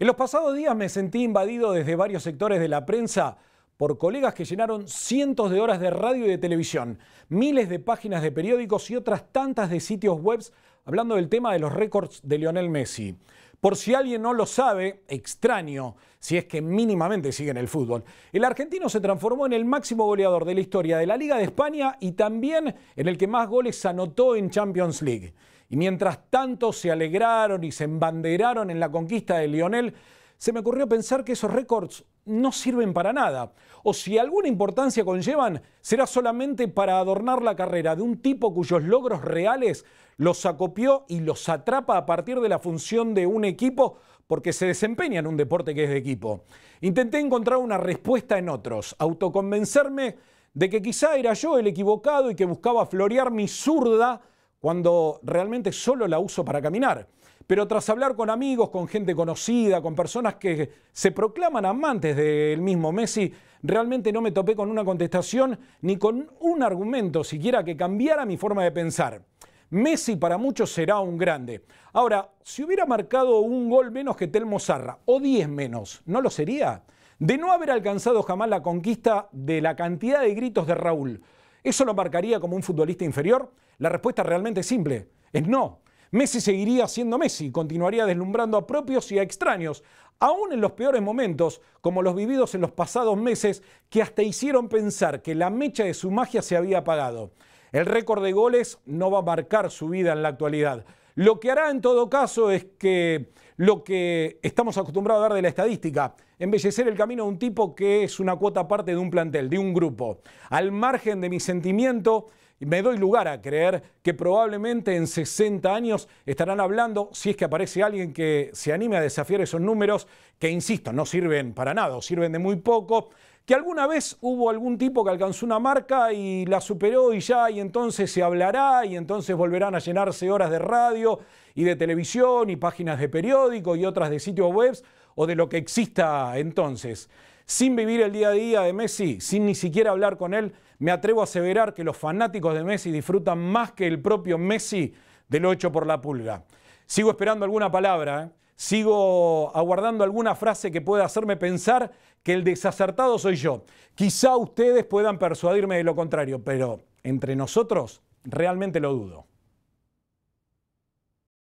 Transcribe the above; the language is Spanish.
En los pasados días me sentí invadido desde varios sectores de la prensa por colegas que llenaron cientos de horas de radio y de televisión, miles de páginas de periódicos y otras tantas de sitios web hablando del tema de los récords de Lionel Messi. Por si alguien no lo sabe, extraño, si es que mínimamente siguen el fútbol, el argentino se transformó en el máximo goleador de la historia de la Liga de España y también en el que más goles anotó en Champions League. Y mientras tanto se alegraron y se embanderaron en la conquista de Lionel, se me ocurrió pensar que esos récords no sirven para nada, o si alguna importancia conllevan, será solamente para adornar la carrera de un tipo cuyos logros reales los acopió y los atrapa a partir de la función de un equipo porque se desempeña en un deporte que es de equipo. Intenté encontrar una respuesta en otros, autoconvencerme de que quizá era yo el equivocado y que buscaba florear mi zurda cuando realmente solo la uso para caminar. Pero tras hablar con amigos, con gente conocida, con personas que se proclaman amantes del mismo Messi, realmente no me topé con una contestación ni con un argumento siquiera que cambiara mi forma de pensar. Messi para muchos será un grande. Ahora, si hubiera marcado un gol menos que Telmo Zarra, o 10 menos, ¿no lo sería? De no haber alcanzado jamás la conquista de la cantidad de gritos de Raúl, ¿eso lo marcaría como un futbolista inferior? La respuesta realmente es simple, es no. Messi seguiría siendo Messi, continuaría deslumbrando a propios y a extraños, aún en los peores momentos, como los vividos en los pasados meses, que hasta hicieron pensar que la mecha de su magia se había apagado. El récord de goles no va a marcar su vida en la actualidad. Lo que hará en todo caso es que lo que estamos acostumbrados a ver de la estadística, embellecer el camino de un tipo que es una cuota parte de un plantel, de un grupo. Al margen de mi sentimiento, me doy lugar a creer que probablemente en 60 años estarán hablando, si es que aparece alguien que se anime a desafiar esos números, que insisto, no sirven para nada o sirven de muy poco, que alguna vez hubo algún tipo que alcanzó una marca y la superó y ya, y entonces se hablará, y entonces volverán a llenarse horas de radio y de televisión y páginas de periódico y otras de sitios web o de lo que exista entonces sin vivir el día a día de Messi, sin ni siquiera hablar con él, me atrevo a aseverar que los fanáticos de Messi disfrutan más que el propio Messi de lo hecho por la pulga. Sigo esperando alguna palabra, ¿eh? sigo aguardando alguna frase que pueda hacerme pensar que el desacertado soy yo. Quizá ustedes puedan persuadirme de lo contrario, pero entre nosotros realmente lo dudo.